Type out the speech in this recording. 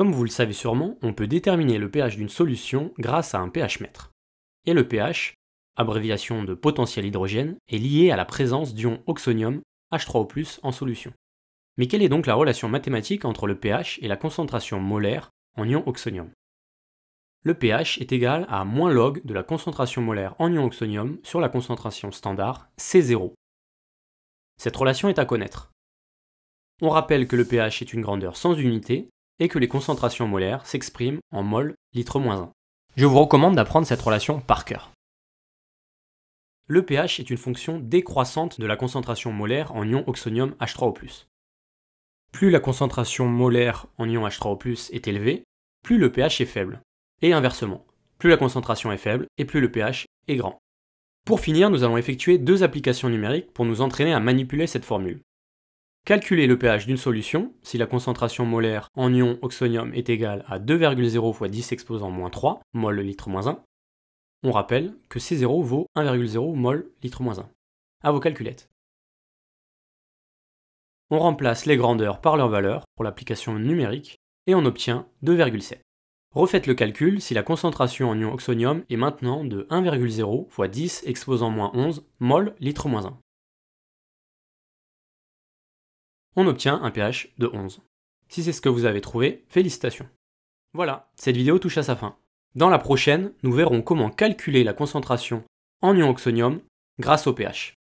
Comme vous le savez sûrement, on peut déterminer le pH d'une solution grâce à un pH mètre. Et le pH, abréviation de potentiel hydrogène, est lié à la présence d'ions oxonium H3O+ en solution. Mais quelle est donc la relation mathématique entre le pH et la concentration molaire en ion oxonium Le pH est égal à moins log de la concentration molaire en ion oxonium sur la concentration standard C0. Cette relation est à connaître. On rappelle que le pH est une grandeur sans unité et que les concentrations molaires s'expriment en mol litre 1. Je vous recommande d'apprendre cette relation par cœur. Le pH est une fonction décroissante de la concentration molaire en ion oxonium H3O+. Plus la concentration molaire en ion H3O+, est élevée, plus le pH est faible. Et inversement, plus la concentration est faible et plus le pH est grand. Pour finir, nous allons effectuer deux applications numériques pour nous entraîner à manipuler cette formule. Calculez le pH d'une solution si la concentration molaire en ion oxonium est égale à 2,0 fois 10 exposant moins 3 mol litre moins 1. On rappelle que C0 vaut 1,0 mol litre moins 1. À vos calculettes. On remplace les grandeurs par leurs valeurs pour l'application numérique et on obtient 2,7. Refaites le calcul si la concentration en ion oxonium est maintenant de 1,0 fois 10 exposant moins 11 mol litre moins 1 on obtient un pH de 11. Si c'est ce que vous avez trouvé, félicitations. Voilà, cette vidéo touche à sa fin. Dans la prochaine, nous verrons comment calculer la concentration en ion oxonium grâce au pH.